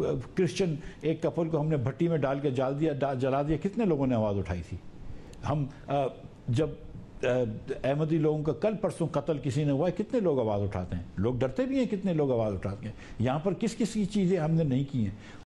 Christian एक couple को हमने भट्टी में डाल के जाल दिया जला दिया कितने लोगों ने आवाज़ उठाई थी हम आ, जब अहमदी लोगों का कल परसों कत्ल किसी ने हुआ है कितने लोग आवाज़ उठाते हैं लोग डरते भी हैं कितने लोग आवाज़ उठाते हैं यहाँ पर किस किस की चीज़ें हमने नहीं की हैं